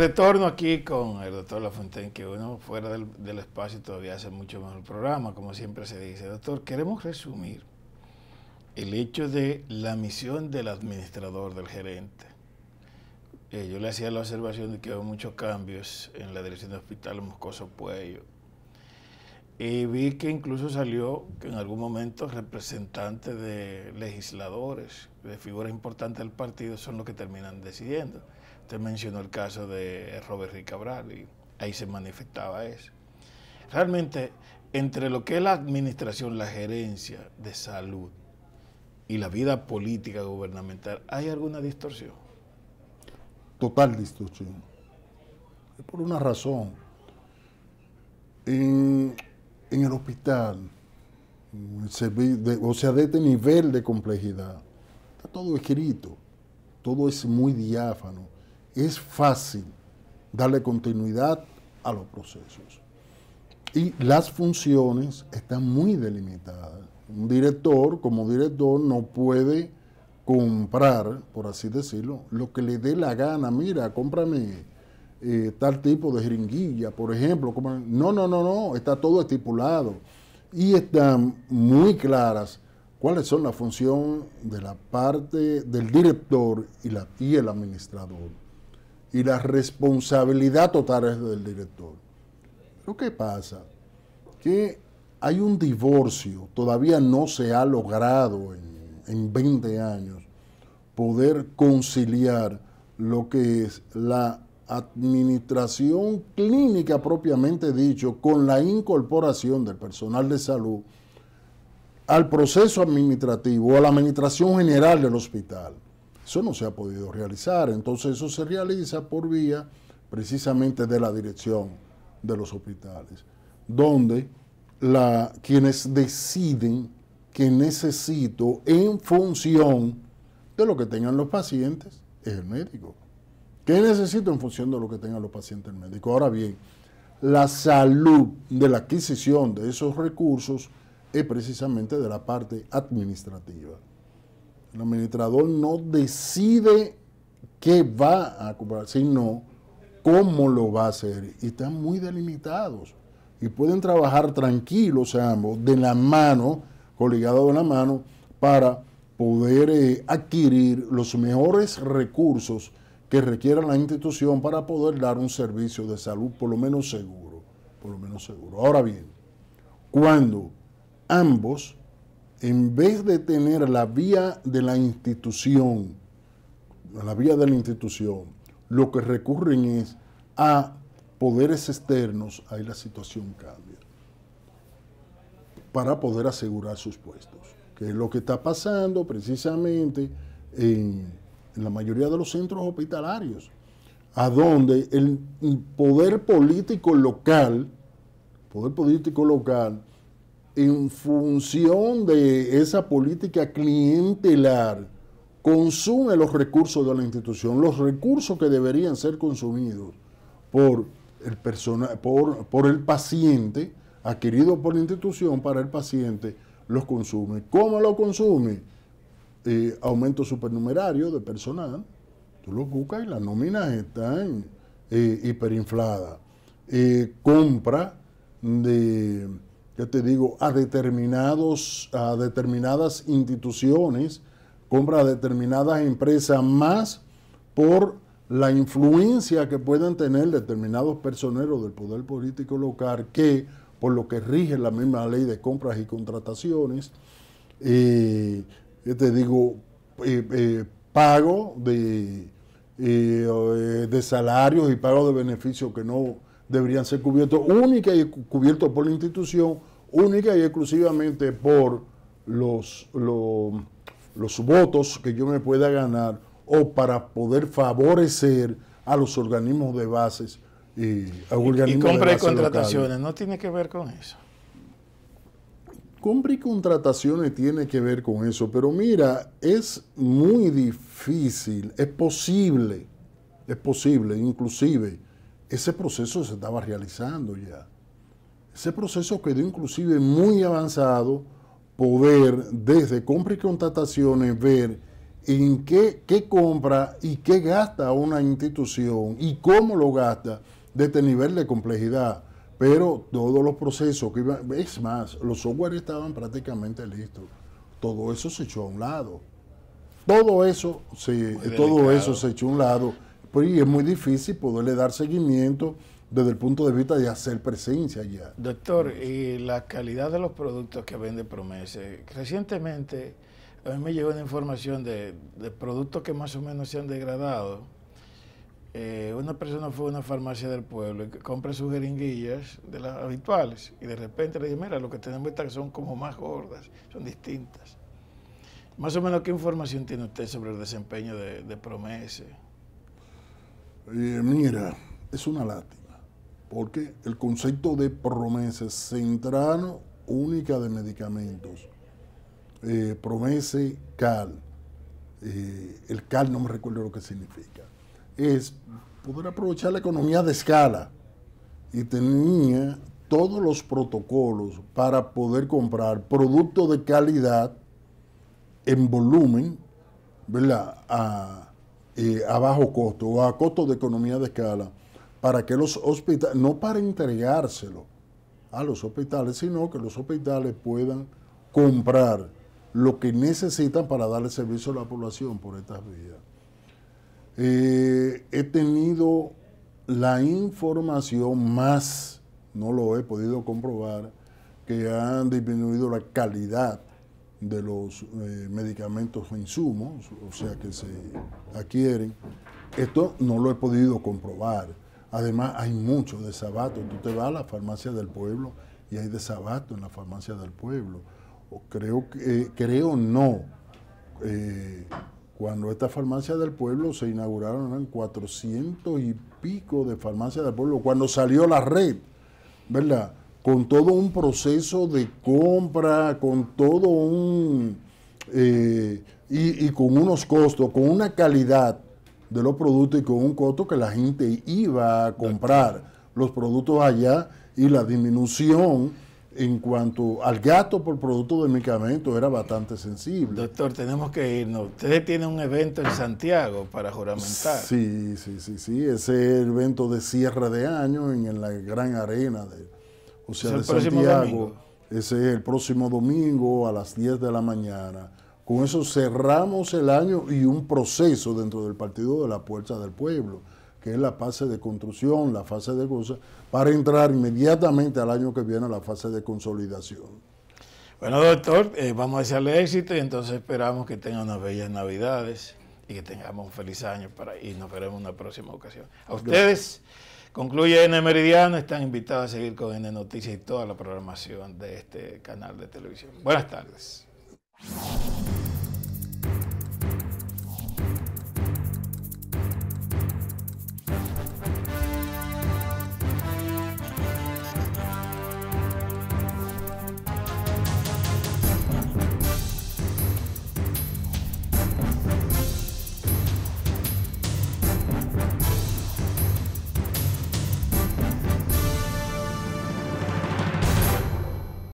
retorno aquí con el doctor Lafontaine, que uno fuera del, espacio todavía hace mucho más el programa, como siempre se dice. Doctor, queremos resumir el hecho de la misión del administrador, del gerente. Eh, yo le hacía la observación de que hubo muchos cambios en la dirección del hospital Moscoso Puello. Y vi que incluso salió que en algún momento representantes de legisladores, de figuras importantes del partido, son los que terminan decidiendo. Usted mencionó el caso de Robert Ricabral Cabral y ahí se manifestaba eso. Realmente, entre lo que es la administración, la gerencia de salud y la vida política gubernamental, ¿hay alguna distorsión? Total distorsión. Por una razón. En, el hospital, o sea, de este nivel de complejidad. Está todo escrito, todo es muy diáfano es fácil darle continuidad a los procesos. Y las funciones están muy delimitadas. Un director, como director, no puede comprar, por así decirlo, lo que le dé la gana. Mira, cómprame eh, tal tipo de jeringuilla, por ejemplo. No, no, no, no, está todo estipulado. Y están muy claras cuáles son las funciones de la parte del director y, la, y el administrador y la responsabilidad total es del director. ¿Lo ¿qué pasa? Que hay un divorcio, todavía no se ha logrado en, en 20 años poder conciliar lo que es la administración clínica propiamente dicho con la incorporación del personal de salud al proceso administrativo o a la administración general del hospital. Eso no se ha podido realizar. Entonces eso se realiza por vía precisamente de la dirección de los hospitales, donde quienes deciden que necesito en función de lo que tengan los pacientes es el médico. ¿Qué necesito en función de lo que tengan los pacientes el médico? Ahora bien, la salud de la adquisición de esos recursos es precisamente de la parte administrativa. El administrador no decide qué va a comprar, sino cómo lo va a hacer. Y están muy delimitados. Y pueden trabajar tranquilos ambos, de la mano, coligados de la mano, para poder eh, adquirir los mejores recursos que requiera la institución para poder dar un servicio de salud por lo menos seguro. Por lo menos seguro. Ahora bien, cuando ambos en vez de tener la vía de la institución, la vía de la institución, lo que recurren es a poderes externos, ahí la situación cambia, para poder asegurar sus puestos, que es lo que está pasando precisamente en, la mayoría de los centros hospitalarios, a donde el poder político local, poder político local, en función de esa política clientelar, consume los recursos de la institución, los recursos que deberían ser consumidos por el, por, el paciente, adquirido por la institución para el paciente, los consume. ¿Cómo lo consume? Eh, aumento supernumerario de personal, tú lo buscas y las nóminas están eh, hiperinfladas. Eh, compra de yo te digo?, a, determinados, a determinadas instituciones, compra a determinadas empresas más por la influencia que puedan tener determinados personeros del poder político local que, por lo que rige la misma ley de compras y contrataciones, eh, te digo, eh, eh, pago de, eh, de salarios y pago de beneficios que no deberían ser cubiertos únicamente y cubiertos por la institución única y exclusivamente por los, los, votos que yo me pueda ganar o para poder favorecer a los organismos de bases y a organismos de bases y contrataciones no tiene que ver con eso compra y contrataciones tiene que ver con eso pero mira es muy difícil es posible es posible inclusive ese proceso se estaba realizando ya ese proceso quedó inclusive muy avanzado, poder desde compra y contrataciones ver en qué, compra y qué gasta una institución y cómo lo gasta desde este nivel de complejidad. Pero todos los procesos que iban, es más, los software estaban prácticamente listos. Todo eso se echó a un lado. Todo eso se, todo eso se echó a un lado. y es muy difícil poderle dar seguimiento desde el punto de vista de hacer presencia ya. Doctor, y la calidad de los productos que vende Promese. Recientemente a mí me llegó una información de, productos que más o menos se han degradado. Eh, una persona fue a una farmacia del pueblo y compra sus jeringuillas de las habituales y de repente le dice, mira, lo que tenemos estas son como más gordas, son distintas. Más o menos, ¿qué información tiene usted sobre el desempeño de, de Promese? Eh, mira, es una lata porque el concepto de promesa centrano única de medicamentos, eh, promesa promese cal, eh, el cal no me recuerdo lo que significa, es poder aprovechar la economía de escala y tenía todos los protocolos para poder comprar productos de calidad en volumen, ¿verdad? A, eh, a bajo costo o a costo de economía de escala para que los hospitales, no para entregárselo a los hospitales, sino que los hospitales puedan comprar lo que necesitan para darle servicio a la población por estas vías. Eh, he tenido la información más, no lo he podido comprobar, que han disminuido la calidad de los eh, medicamentos o insumos, o sea, que se adquieren. Esto no lo he podido comprobar Además, hay mucho de sabato. Tú te vas a la farmacia del pueblo y hay de sabato en la farmacia del pueblo. O creo, que eh, creo no. Eh, cuando esta farmacia del pueblo se inauguraron, eran 400 y pico de farmacias del pueblo. Cuando salió la red, ¿verdad? Con todo un proceso de compra, con todo un. Eh, y con unos costos, con una calidad de los productos y con un costo que la gente iba a comprar los productos allá y la disminución en cuanto al gasto por producto de medicamento era bastante sensible. Doctor, tenemos que irnos. Ustedes tienen un evento en Santiago para juramentar. Sí, sí, sí, sí. Ese evento de cierre de año en, la gran arena de, o Santiago. Ese es el próximo domingo a las 10 de la mañana. Con eso cerramos el año y un proceso dentro del Partido de la Puerta del Pueblo, que es la fase de construcción, la fase de cosas, para entrar inmediatamente al año que viene a la fase de consolidación. Bueno, doctor, eh, vamos a desearle éxito y entonces esperamos que tenga unas bellas Navidades y que tengamos un feliz año para, y nos veremos en una próxima ocasión. A ustedes. Concluye N Meridiano, están invitados a seguir con N Noticias y toda la programación de este canal de televisión. Buenas tardes.